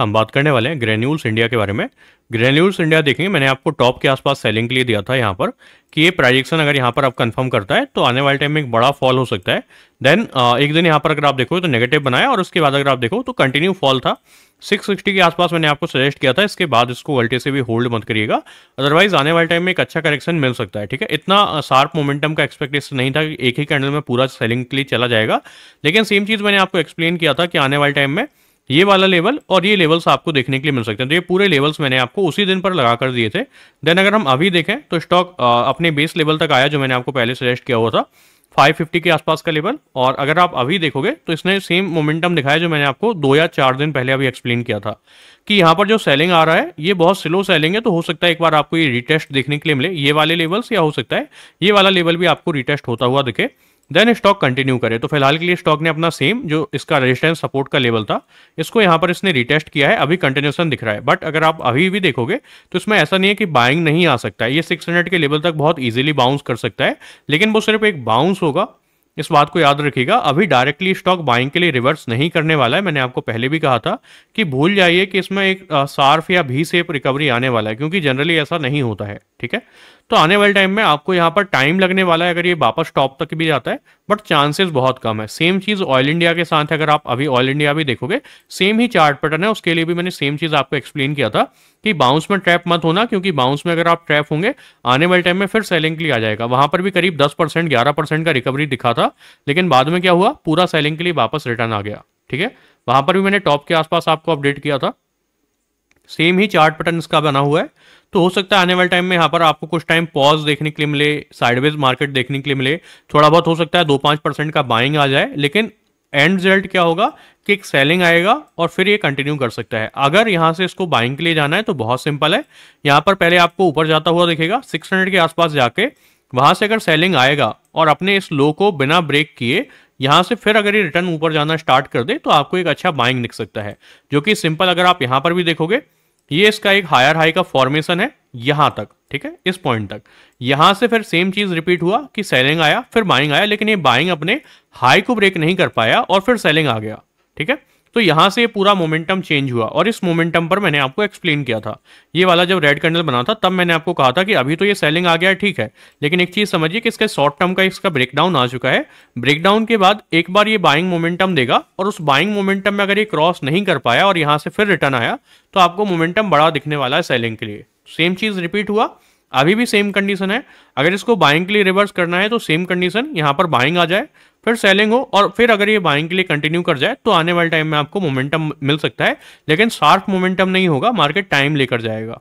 हम बात करने वाले हैं ग्रेन्यूल्स इंडिया के बारे में ग्रेन्यूल्स इंडिया देखेंगे मैंने आपको टॉप के आसपास सेलिंग के लिए दिया था यहाँ पर कि ये प्राइजेक्शन अगर यहाँ पर आप कंफर्म करता है तो आने वाले टाइम में एक बड़ा फॉल हो सकता है देन एक दिन यहाँ पर अगर आप देखो तो नेगेटिव बनाया और उसके बाद अगर आप देखो तो कंटिन्यू फॉल था 660 के आसपास मैंने आपको सजेस्ट किया था इसके बाद इसको उल्टे से भी होल्ड मत करिएगा अदरवाइज आने वाले टाइम में एक अच्छा करेक्शन मिल सकता है ठीक है इतना शार्प मोमेंटम का एक्सपेक्टेशन नहीं था कि एक ही कैंडल में पूरा सेलिंग के लिए चला जाएगा लेकिन सेम चीज़ मैंने आपको एक्सप्लेन किया था कि आने वाले टाइम में ये वाला लेवल और ये लेवल्स आपको देखने के लिए मिल सकते हैं तो ये पूरे लेवल्स मैंने आपको उसी दिन पर लगा कर दिए थे देन अगर हम अभी देखें तो स्टॉक अपने बेस लेवल तक आया जो मैंने आपको पहले सजेस्ट किया हुआ था 550 के आसपास का लेवल और अगर आप अभी देखोगे तो इसने सेम मोमेंटम दिखाया जो मैंने आपको दो या चार दिन पहले अभी एक्सप्लेन किया था कि यहाँ पर जो सेलिंग आ रहा है ये बहुत स्लो सेलिंग है तो हो सकता है एक बार आपको ये रिटेस्ट देखने के लिए मिले ये वाले लेवल्स या हो सकता है ये वाला लेवल भी आपको रिटेस्ट होता हुआ दिखे देन स्टॉक कंटिन्यू करे तो फिलहाल के लिए स्टॉक ने अपना सेम जो इसका रेजिस्टेंस सपोर्ट का लेवल था इसको यहाँ पर इसने रिटेस्ट किया है अभी कंटिन्यूसन दिख रहा है बट अगर आप अभी भी देखोगे तो इसमें ऐसा नहीं है कि बाइंग नहीं आ सकता है ये सिक्स के लेवल तक बहुत ईजिली बाउंस कर सकता है लेकिन वो सिर्फ एक बाउंस होगा इस बात को याद रखिएगा अभी डायरेक्टली स्टॉक बाइंग के लिए रिवर्स नहीं करने वाला है मैंने आपको पहले भी कहा था कि भूल जाइए कि इसमें एक सार्फ या भी सेप रिकवरी आने वाला है क्योंकि जनरली ऐसा नहीं होता है ठीक है तो आने वाले टाइम में आपको यहाँ पर टाइम लगने वाला है अगर ये वापस टॉप तक भी जाता है बट चांसेस बहुत कम है सेम चीज़ ऑयल इंडिया के साथ अगर आप अभी ऑयल इंडिया भी देखोगे सेम ही चार्ट पैटर्न है उसके लिए भी मैंने सेम चीज़ आपको एक्सप्लेन किया था कि बाउंस में ट्रैप मत होना क्योंकि बाउंस में अगर आप ट्रैप होंगे आने वाले टाइम में फिर सेलिंग के लिए आ जाएगा वहां पर भी करीब दस परसेंट ग्यारह परसेंट का रिकवरी दिखा था था लेकिन बाद में क्या हुआ पूरा सेलिंग के लिए वापस रिटर्न आ गया ठीक है वहां पर भी मैंने टॉप के आसपास आपको अपडेट किया था सेम ही चार्ट पैटर्न इसका बना हुआ है तो हो सकता है आने वाले टाइम में यहाँ पर आपको कुछ टाइम पॉज देखने के लिए मिले साइडवेज मार्केट देखने के लिए मिले थोड़ा बहुत हो सकता है दो पांच परसेंट का बाइंग आ जाए लेकिन एंड रिजल्ट क्या होगा कि एक सेलिंग आएगा और फिर ये कंटिन्यू कर सकता है अगर यहां से इसको बाइंग के लिए जाना है तो बहुत सिंपल है यहां पर पहले आपको ऊपर जाता हुआ दिखेगा 600 के आसपास जाके वहां से अगर सेलिंग आएगा और अपने इस लो को बिना ब्रेक किए यहाँ से फिर अगर ये रिटर्न ऊपर जाना स्टार्ट कर दे तो आपको एक अच्छा बाइंग दिख सकता है जो कि सिंपल अगर आप यहाँ पर भी देखोगे ये इसका एक हायर हाई का फॉर्मेशन है यहां तक ठीक है इस पॉइंट तक यहां से फिर सेम चीज रिपीट हुआ कि सेलिंग आया फिर बाइंग आया लेकिन ये बाइंग अपने हाई को ब्रेक नहीं कर पाया और फिर सेलिंग आ गया ठीक है तो यहाँ से पूरा मोमेंटम चेंज हुआ और इस मोमेंटम पर मैंने आपको एक्सप्लेन किया था ये वाला जब रेड कैंडल बना था तब मैंने आपको कहा था कि अभी तो ये सेलिंग आ गया ठीक है लेकिन एक चीज़ समझिए कि इसका शॉर्ट टर्म का इसका ब्रेकडाउन आ चुका है ब्रेकडाउन के बाद एक बार ये बाइंग मोमेंटम देगा और उस बाइंग मोमेंटम में अगर ये क्रॉस नहीं कर पाया और यहाँ से फिर रिटर्न आया तो आपको मोमेंटम बड़ा दिखने वाला है सेलिंग के लिए सेम चीज़ रिपीट हुआ अभी भी सेम कंडीशन है अगर इसको बाइंग के लिए रिवर्स करना है तो सेम कंडीशन यहाँ पर बाइंग आ जाए फिर सेलिंग हो और फिर अगर ये बाइंग के लिए कंटिन्यू कर जाए तो आने वाले टाइम में आपको मोमेंटम मिल सकता है लेकिन शार्प मोमेंटम नहीं होगा मार्केट टाइम लेकर जाएगा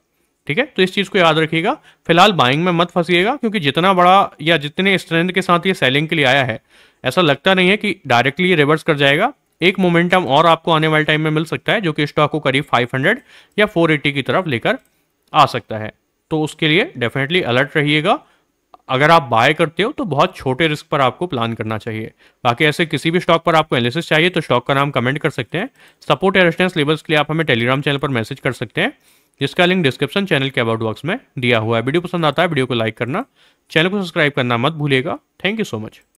ठीक है तो इस चीज़ को याद रखिएगा फिलहाल बाइंग में मत फंसिएगा क्योंकि जितना बड़ा या जितने स्ट्रेंथ के साथ ये सेलिंग के लिए आया है ऐसा लगता नहीं है कि डायरेक्टली रिवर्स कर जाएगा एक मोमेंटम और आपको आने वाले टाइम में मिल सकता है जो कि स्टॉक को करीब 500 या 480 की तरफ लेकर आ सकता है तो उसके लिए डेफिनेटली अलर्ट रहिएगा अगर आप बाय करते हो तो बहुत छोटे रिस्क पर आपको प्लान करना चाहिए बाकी ऐसे किसी भी स्टॉक पर आपको एनालिसिस चाहिए तो स्टॉक का नाम कमेंट कर सकते हैं सपोर्ट या रेस्टेंस लेवल्स के लिए आप हमें टेलीग्राम चैनल पर मैसेज कर सकते हैं जिसका लिंक डिस्क्रिप्शन चैनल के अबाउट बॉक्स में दिया हुआ है वीडियो पसंद आता है वीडियो को लाइक करना चैनल को सब्सक्राइब करना मत भूलिएगा थैंक यू सो मच